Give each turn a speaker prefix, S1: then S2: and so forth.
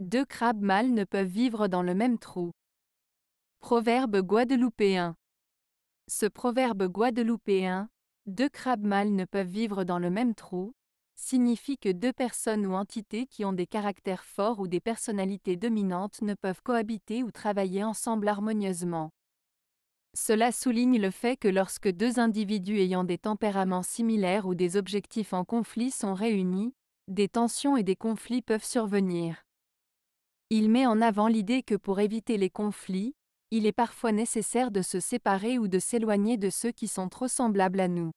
S1: Deux crabes mâles ne peuvent vivre dans le même trou. Proverbe guadeloupéen. Ce proverbe guadeloupéen, deux crabes mâles ne peuvent vivre dans le même trou, signifie que deux personnes ou entités qui ont des caractères forts ou des personnalités dominantes ne peuvent cohabiter ou travailler ensemble harmonieusement. Cela souligne le fait que lorsque deux individus ayant des tempéraments similaires ou des objectifs en conflit sont réunis, des tensions et des conflits peuvent survenir. Il met en avant l'idée que pour éviter les conflits, il est parfois nécessaire de se séparer ou de s'éloigner de ceux qui sont trop semblables à nous.